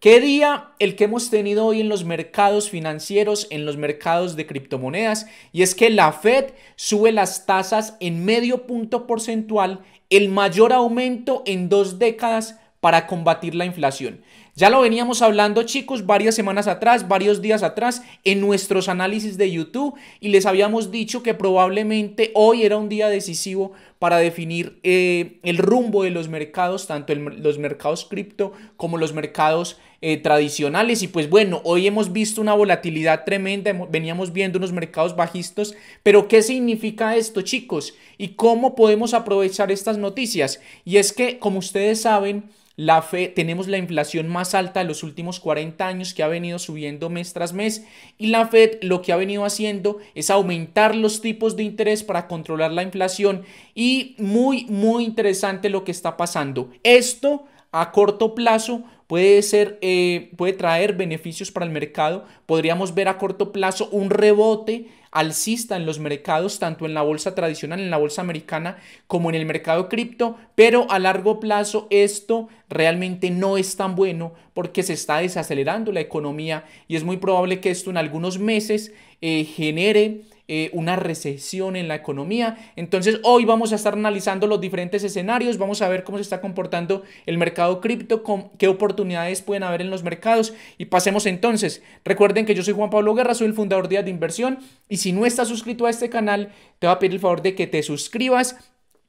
¿Qué día? El que hemos tenido hoy en los mercados financieros, en los mercados de criptomonedas, y es que la Fed sube las tasas en medio punto porcentual, el mayor aumento en dos décadas para combatir la inflación. Ya lo veníamos hablando chicos varias semanas atrás, varios días atrás, en nuestros análisis de YouTube y les habíamos dicho que probablemente hoy era un día decisivo para definir eh, el rumbo de los mercados, tanto los mercados cripto como los mercados eh, tradicionales. Y pues bueno, hoy hemos visto una volatilidad tremenda, veníamos viendo unos mercados bajistas, pero ¿qué significa esto chicos? ¿Y cómo podemos aprovechar estas noticias? Y es que, como ustedes saben, la Fed tenemos la inflación más alta de los últimos 40 años que ha venido subiendo mes tras mes y la Fed lo que ha venido haciendo es aumentar los tipos de interés para controlar la inflación y muy muy interesante lo que está pasando. Esto a corto plazo puede, ser, eh, puede traer beneficios para el mercado. Podríamos ver a corto plazo un rebote alcista en los mercados, tanto en la bolsa tradicional, en la bolsa americana, como en el mercado cripto, pero a largo plazo esto realmente no es tan bueno porque se está desacelerando la economía y es muy probable que esto en algunos meses eh, genere eh, una recesión en la economía. Entonces hoy vamos a estar analizando los diferentes escenarios, vamos a ver cómo se está comportando el mercado cripto, qué oportunidades pueden haber en los mercados y pasemos entonces. Recuerden que yo soy Juan Pablo Guerra, soy el fundador de Inversión y si no estás suscrito a este canal, te voy a pedir el favor de que te suscribas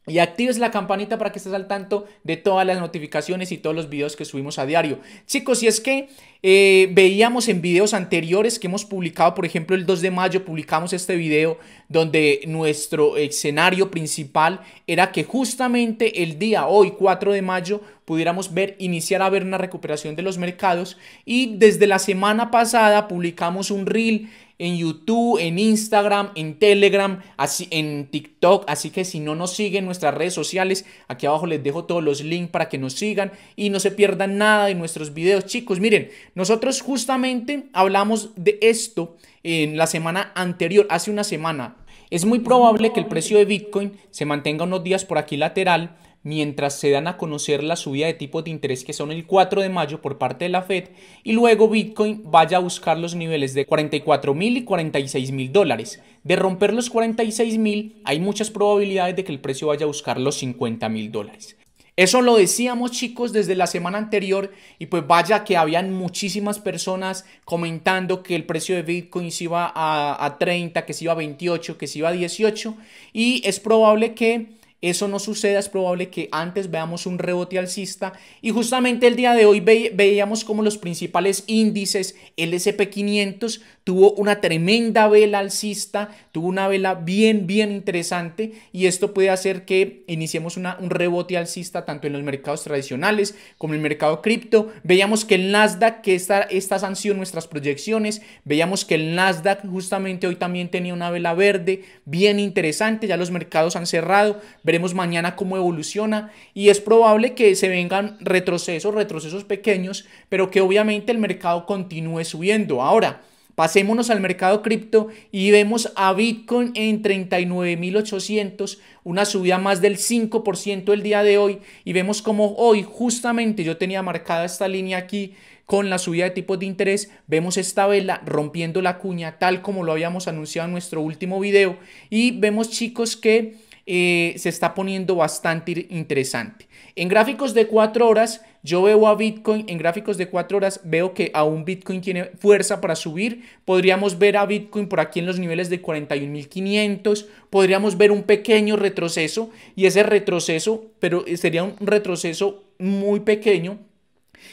y actives la campanita para que estés al tanto de todas las notificaciones y todos los videos que subimos a diario. Chicos, si es que eh, veíamos en videos anteriores que hemos publicado, por ejemplo, el 2 de mayo publicamos este video donde nuestro escenario principal era que justamente el día hoy, 4 de mayo, pudiéramos ver, iniciar a ver una recuperación de los mercados. Y desde la semana pasada publicamos un reel en YouTube, en Instagram, en Telegram, así, en TikTok. Así que si no nos siguen nuestras redes sociales, aquí abajo les dejo todos los links para que nos sigan y no se pierdan nada de nuestros videos. Chicos, miren, nosotros justamente hablamos de esto en la semana anterior, hace una semana. Es muy probable que el precio de Bitcoin se mantenga unos días por aquí lateral mientras se dan a conocer la subida de tipos de interés que son el 4 de mayo por parte de la Fed y luego Bitcoin vaya a buscar los niveles de 44 mil y 46 mil dólares. De romper los 46 mil hay muchas probabilidades de que el precio vaya a buscar los 50 mil dólares. Eso lo decíamos chicos desde la semana anterior y pues vaya que habían muchísimas personas comentando que el precio de Bitcoin se iba a, a 30, que se iba a 28, que se iba a 18 y es probable que eso no suceda, es probable que antes veamos un rebote alcista y justamente el día de hoy veíamos como los principales índices, el SP500 tuvo una tremenda vela alcista, tuvo una vela bien, bien interesante y esto puede hacer que iniciemos una, un rebote alcista tanto en los mercados tradicionales como en el mercado cripto. Veíamos que el Nasdaq, que esta, sanción, nuestras proyecciones, veíamos que el Nasdaq justamente hoy también tenía una vela verde bien interesante, ya los mercados han cerrado, Veremos mañana cómo evoluciona y es probable que se vengan retrocesos, retrocesos pequeños, pero que obviamente el mercado continúe subiendo. Ahora, Pasémonos al mercado cripto y vemos a Bitcoin en 39.800, una subida más del 5% el día de hoy y vemos como hoy justamente yo tenía marcada esta línea aquí con la subida de tipos de interés, vemos esta vela rompiendo la cuña tal como lo habíamos anunciado en nuestro último video y vemos chicos que eh, se está poniendo bastante interesante. En gráficos de 4 horas, yo veo a Bitcoin, en gráficos de 4 horas, veo que aún Bitcoin tiene fuerza para subir. Podríamos ver a Bitcoin por aquí en los niveles de 41.500. Podríamos ver un pequeño retroceso y ese retroceso, pero eh, sería un retroceso muy pequeño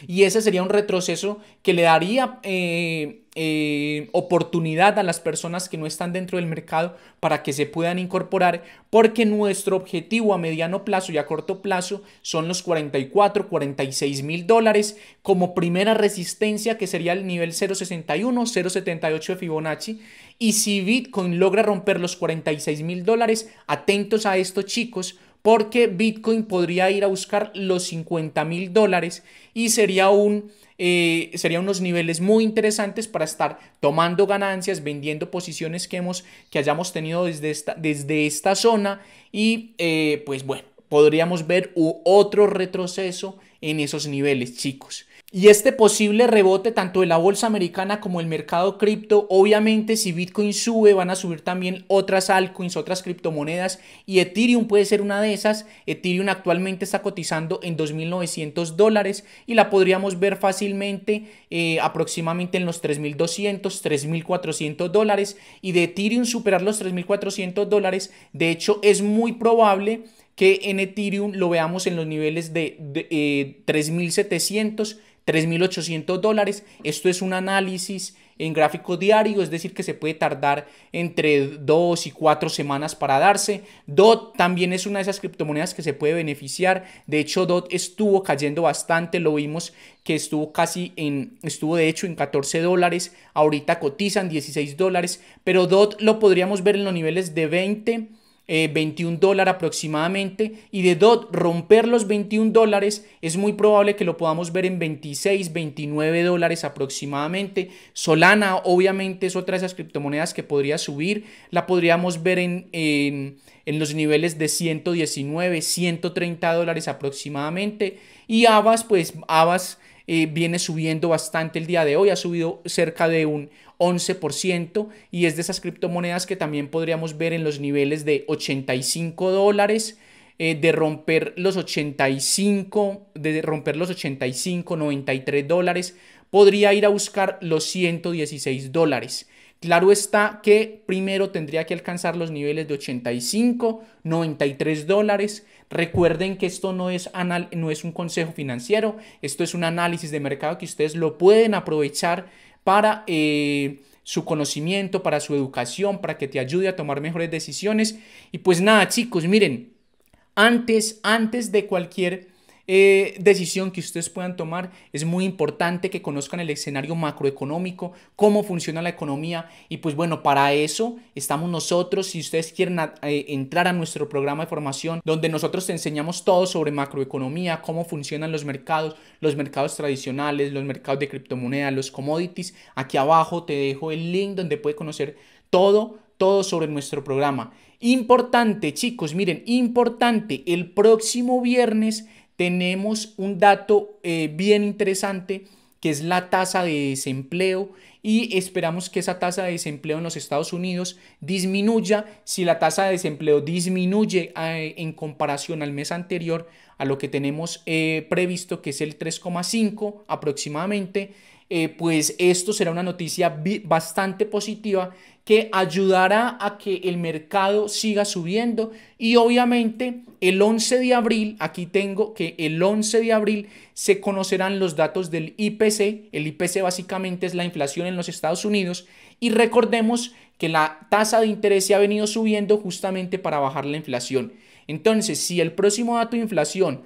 y ese sería un retroceso que le daría eh, eh, oportunidad a las personas que no están dentro del mercado para que se puedan incorporar, porque nuestro objetivo a mediano plazo y a corto plazo son los 44, 46 mil dólares como primera resistencia que sería el nivel 0.61, 0.78 de Fibonacci. Y si Bitcoin logra romper los 46 mil dólares, atentos a esto chicos, porque Bitcoin podría ir a buscar los 50 mil dólares y sería un... Eh, serían unos niveles muy interesantes para estar tomando ganancias, vendiendo posiciones que, hemos, que hayamos tenido desde esta, desde esta zona y eh, pues bueno, podríamos ver otro retroceso en esos niveles, chicos. Y este posible rebote tanto de la bolsa americana como el mercado cripto, obviamente si Bitcoin sube van a subir también otras altcoins, otras criptomonedas y Ethereum puede ser una de esas. Ethereum actualmente está cotizando en 2.900 dólares y la podríamos ver fácilmente eh, aproximadamente en los 3.200, 3.400 dólares y de Ethereum superar los 3.400 dólares, de hecho es muy probable que en Ethereum lo veamos en los niveles de, de eh, 3.700. 3.800 dólares. Esto es un análisis en gráfico diario, es decir, que se puede tardar entre 2 y 4 semanas para darse. DOT también es una de esas criptomonedas que se puede beneficiar. De hecho, DOT estuvo cayendo bastante, lo vimos que estuvo casi en, estuvo de hecho en 14 dólares, ahorita cotizan 16 dólares, pero DOT lo podríamos ver en los niveles de 20 21 eh, dólares aproximadamente y de DOT romper los 21 dólares es muy probable que lo podamos ver en 26, 29 dólares aproximadamente. Solana obviamente es otra de esas criptomonedas que podría subir, la podríamos ver en, los niveles de 119, 130 dólares aproximadamente y Avas pues Avas eh, viene subiendo bastante el día de hoy, ha subido cerca de un 11% y es de esas criptomonedas que también podríamos ver en los niveles de 85 dólares. Eh, de romper los 85, de romper los 85, 93 dólares, podría ir a buscar los 116 dólares. Claro está que primero tendría que alcanzar los niveles de 85, 93 dólares. Recuerden que esto no es, no es un consejo financiero, esto es un análisis de mercado que ustedes lo pueden aprovechar para eh, su conocimiento, para su educación, para que te ayude a tomar mejores decisiones. Y pues nada, chicos, miren, antes, antes de cualquier eh, decisión que ustedes puedan tomar, es muy importante que conozcan el escenario macroeconómico, cómo funciona la economía y pues bueno, para eso estamos nosotros, si ustedes quieren eh, entrar a nuestro programa de formación donde nosotros te enseñamos todo sobre macroeconomía, cómo funcionan los mercados, los mercados tradicionales, los mercados de criptomonedas, los commodities, aquí abajo te dejo el link donde puede conocer todo todo sobre nuestro programa. Importante, chicos, miren, importante, el próximo viernes tenemos un dato eh, bien interesante que es la tasa de desempleo y esperamos que esa tasa de desempleo en los Estados Unidos disminuya. Si la tasa de desempleo disminuye eh, en comparación al mes anterior a lo que tenemos eh, previsto, que es el 3,5 aproximadamente, eh, pues esto será una noticia bastante positiva que ayudará a que el mercado siga subiendo y obviamente el 11 de abril, aquí tengo que el 11 de abril se conocerán los datos del IPC, el IPC básicamente es la inflación en los Estados Unidos y recordemos que la tasa de interés se ha venido subiendo justamente para bajar la inflación. Entonces, si el próximo dato de inflación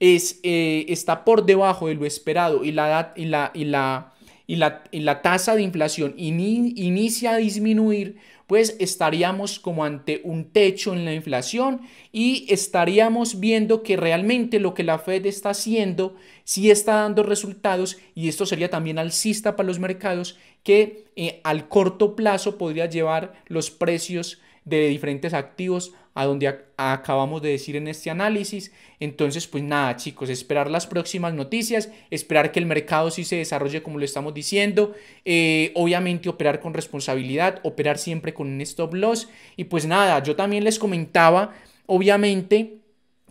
es, eh, está por debajo de lo esperado y la, y la, y la, tasa de inflación inicia a disminuir, pues estaríamos como ante un techo en la inflación y estaríamos viendo que realmente lo que la Fed está haciendo sí está dando resultados y esto sería también alcista para los mercados que eh, al corto plazo podría llevar los precios de diferentes activos a donde acabamos de decir en este análisis. Entonces, pues nada, chicos, esperar las próximas noticias, esperar que el mercado sí se desarrolle como lo estamos diciendo, eh, obviamente operar con responsabilidad, operar siempre con un stop loss. Y pues nada, yo también les comentaba, obviamente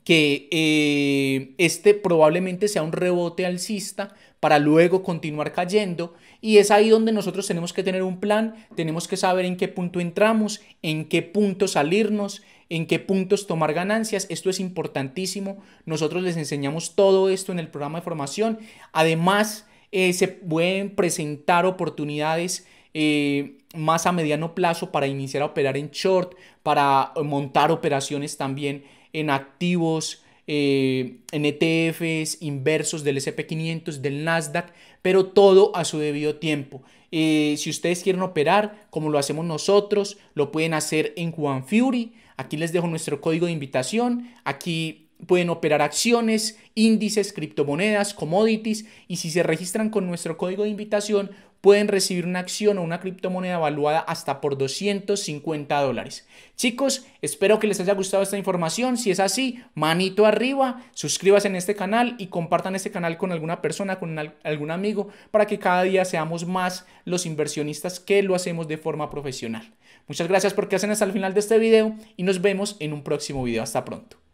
que eh, este probablemente sea un rebote alcista para luego continuar cayendo y es ahí donde nosotros tenemos que tener un plan, tenemos que saber en qué punto entramos, en qué punto salirnos, en qué puntos tomar ganancias. Esto es importantísimo. Nosotros les enseñamos todo esto en el programa de formación. Además, eh, se pueden presentar oportunidades eh, más a mediano plazo para iniciar a operar en short, para montar operaciones también en activos, eh, en ETFs, inversos del SP500, del Nasdaq, pero todo a su debido tiempo. si ustedes quieren operar como lo hacemos nosotros, lo pueden hacer en Juan Fury Aquí les dejo nuestro código de invitación. Aquí pueden operar acciones, índices, criptomonedas, commodities y si se registran con nuestro código de invitación pueden recibir una acción o una criptomoneda evaluada hasta por 250 dólares. Chicos, espero que les haya gustado esta información. Si es así, manito arriba, suscríbase en este canal y compartan este canal con alguna persona, con algún amigo, para que cada día seamos más los inversionistas que lo hacemos de forma profesional. Muchas gracias por quedarse hasta el final de este video y nos vemos en un próximo video. Hasta pronto.